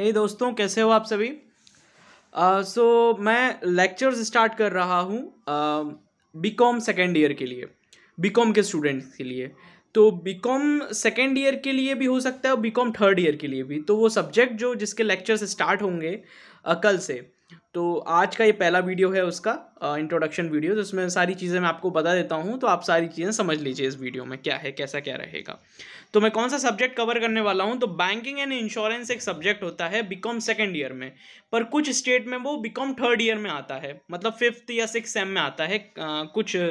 हे hey दोस्तों कैसे हो आप सभी सो uh, so, मैं लेक्चर्स स्टार्ट कर रहा हूँ बी कॉम सेकेंड ईयर के लिए बी कॉम के स्टूडेंट्स के लिए तो बी कॉम सेकेंड ईयर के लिए भी हो सकता है और बी कॉम थर्ड ईयर के लिए भी तो वो सब्जेक्ट जो जिसके लेक्चर्स स्टार्ट होंगे uh, कल से तो आज का ये पहला वीडियो है उसका इंट्रोडक्शन वीडियो जिसमें सारी चीज़ें मैं आपको बता देता हूँ तो आप सारी चीज़ें समझ लीजिए इस वीडियो में क्या है कैसा क्या रहेगा तो मैं कौन सा सब्जेक्ट कवर करने वाला हूँ तो बैंकिंग एंड इंश्योरेंस एक सब्जेक्ट होता है बीकॉम सेकेंड ईयर में पर कुछ स्टेट में वो बीकॉम थर्ड ईयर में आता है मतलब फिफ्थ या सिक्स सेम में आता है आ, कुछ आ,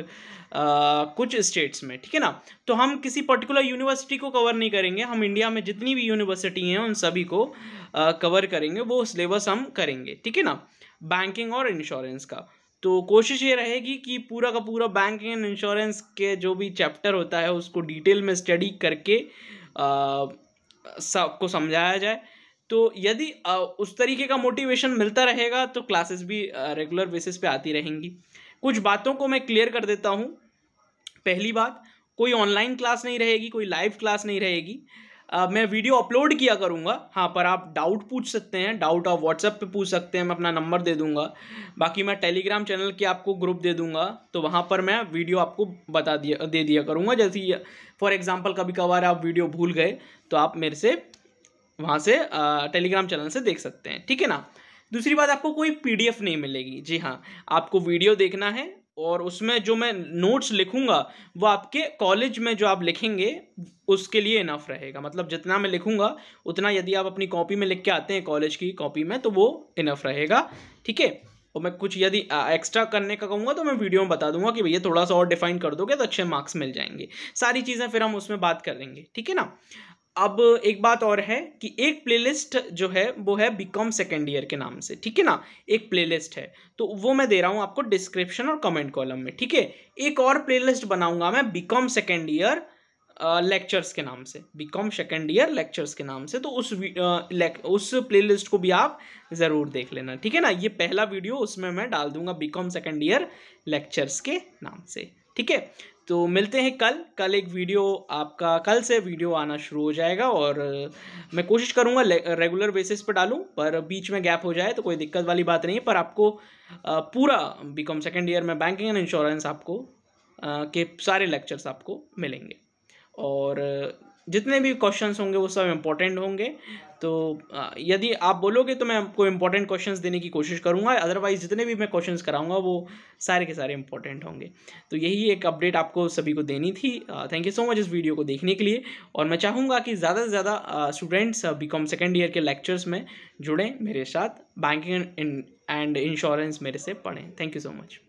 कुछ स्टेट्स में ठीक है ना तो हम किसी पर्टिकुलर यूनिवर्सिटी को कवर नहीं करेंगे हम इंडिया में जितनी भी यूनिवर्सिटी हैं उन सभी को आ, कवर करेंगे वो सिलेबस हम करेंगे ठीक है ना बैंकिंग और इंश्योरेंस का तो कोशिश ये रहेगी कि पूरा का पूरा बैंकिंग एंड इंश्योरेंस के जो भी चैप्टर होता है उसको डिटेल में स्टडी करके सबको समझाया जाए तो यदि उस तरीके का मोटिवेशन मिलता रहेगा तो क्लासेस भी रेगुलर बेसिस पे आती रहेंगी कुछ बातों को मैं क्लियर कर देता हूँ पहली बात कोई ऑनलाइन क्लास नहीं रहेगी कोई लाइव क्लास नहीं रहेगी आ, मैं वीडियो अपलोड किया करूँगा हाँ पर आप डाउट पूछ सकते हैं डाउट आप व्हाट्सएप पे पूछ सकते हैं मैं अपना नंबर दे दूँगा बाकी मैं टेलीग्राम चैनल के आपको ग्रुप दे दूँगा तो वहाँ पर मैं वीडियो आपको बता दिया दे दिया करूँगा जैसे फॉर एग्ज़ाम्पल कभी कभार आप वीडियो भूल गए तो आप मेरे से वहाँ से टेलीग्राम चैनल से देख सकते हैं ठीक है ना दूसरी बात आपको कोई पीडीएफ नहीं मिलेगी जी हाँ आपको वीडियो देखना है और उसमें जो मैं नोट्स लिखूंगा वो आपके कॉलेज में जो आप लिखेंगे उसके लिए इनफ रहेगा मतलब जितना मैं लिखूंगा उतना यदि आप अपनी कॉपी में लिख के आते हैं कॉलेज की कॉपी में तो वो इनफ रहेगा ठीक है और मैं कुछ यदि एक्स्ट्रा करने का कहूँगा तो मैं वीडियो में बता दूंगा कि भैया थोड़ा सा और डिफाइन कर दोगे तो अच्छे मार्क्स मिल जाएंगे सारी चीज़ें फिर हम उसमें बात करेंगे ठीक है ना अब एक बात और है कि एक प्लेलिस्ट जो है वो है बीकॉम सेकेंड ईयर के नाम से ठीक है ना एक प्लेलिस्ट है तो वो मैं दे रहा हूँ आपको डिस्क्रिप्शन और कमेंट कॉलम में ठीक है एक और प्लेलिस्ट बनाऊंगा मैं बीकॉम सेकेंड ईयर लेक्चर्स के नाम से बीकॉम सेकेंड ईयर लेक्चर्स के नाम से तो उस आ, उस प्ले को भी आप ज़रूर देख लेना ठीक है ना ये पहला वीडियो उसमें मैं डाल दूंगा बीकॉम सेकेंड ईयर लेक्चर्स के नाम से ठीक है तो मिलते हैं कल कल एक वीडियो आपका कल से वीडियो आना शुरू हो जाएगा और मैं कोशिश करूँगा रेगुलर बेसिस पर डालूँ पर बीच में गैप हो जाए तो कोई दिक्कत वाली बात नहीं है पर आपको पूरा बी कॉम सेकेंड ईयर में बैंकिंग एंड इंश्योरेंस आपको के सारे लेक्चर्स आपको मिलेंगे और जितने भी क्वेश्चन होंगे वो सब इम्पोर्टेंट होंगे तो यदि आप बोलोगे तो मैं आपको इम्पोर्टेंट क्वेश्चन देने की कोशिश करूँगा अदरवाइज जितने भी मैं क्वेश्चन कराऊँगा वो सारे के सारे इम्पोर्टेंट होंगे तो यही एक अपडेट आपको सभी को देनी थी थैंक यू सो मच इस वीडियो को देखने के लिए और मैं चाहूँगा कि ज़्यादा से ज़्यादा students B com second year के लेक्चर्स में जुड़ें मेरे साथ बैंकिंग एंड इंश्योरेंस मेरे से पढ़ें थैंक यू सो मच